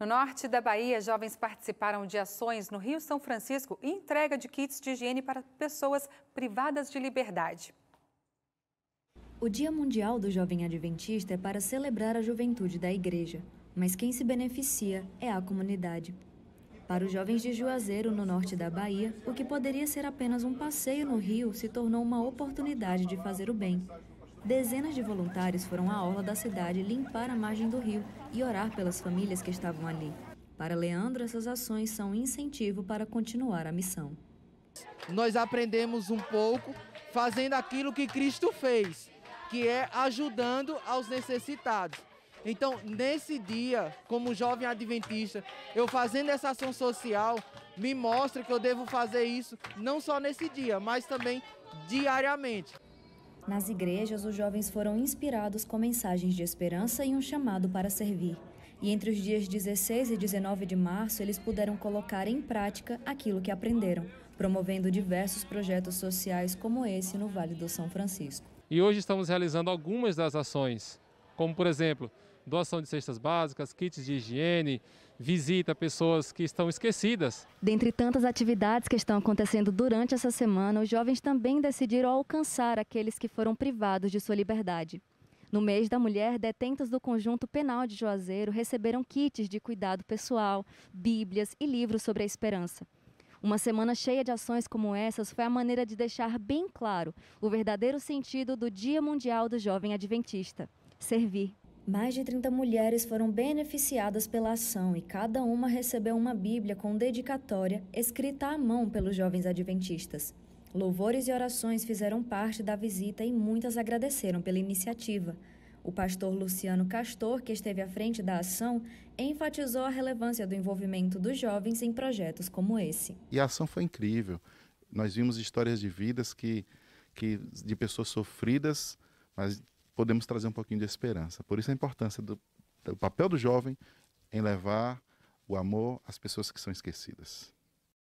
No norte da Bahia, jovens participaram de ações no Rio São Francisco e entrega de kits de higiene para pessoas privadas de liberdade. O Dia Mundial do Jovem Adventista é para celebrar a juventude da igreja, mas quem se beneficia é a comunidade. Para os jovens de Juazeiro, no norte da Bahia, o que poderia ser apenas um passeio no rio se tornou uma oportunidade de fazer o bem, Dezenas de voluntários foram à orla da cidade limpar a margem do rio e orar pelas famílias que estavam ali. Para Leandro, essas ações são incentivo para continuar a missão. Nós aprendemos um pouco fazendo aquilo que Cristo fez, que é ajudando aos necessitados. Então, nesse dia, como jovem adventista, eu fazendo essa ação social me mostra que eu devo fazer isso não só nesse dia, mas também diariamente. Nas igrejas, os jovens foram inspirados com mensagens de esperança e um chamado para servir. E entre os dias 16 e 19 de março, eles puderam colocar em prática aquilo que aprenderam, promovendo diversos projetos sociais como esse no Vale do São Francisco. E hoje estamos realizando algumas das ações, como por exemplo, doação de cestas básicas, kits de higiene, visita pessoas que estão esquecidas. Dentre tantas atividades que estão acontecendo durante essa semana, os jovens também decidiram alcançar aqueles que foram privados de sua liberdade. No mês da mulher, detentas do conjunto penal de Juazeiro receberam kits de cuidado pessoal, bíblias e livros sobre a esperança. Uma semana cheia de ações como essas foi a maneira de deixar bem claro o verdadeiro sentido do Dia Mundial do Jovem Adventista: servir. Mais de 30 mulheres foram beneficiadas pela ação e cada uma recebeu uma Bíblia com dedicatória escrita à mão pelos jovens adventistas. Louvores e orações fizeram parte da visita e muitas agradeceram pela iniciativa. O pastor Luciano Castor, que esteve à frente da ação, enfatizou a relevância do envolvimento dos jovens em projetos como esse. E a ação foi incrível. Nós vimos histórias de vidas que, que de pessoas sofridas, mas podemos trazer um pouquinho de esperança. Por isso a importância do, do papel do jovem em levar o amor às pessoas que são esquecidas.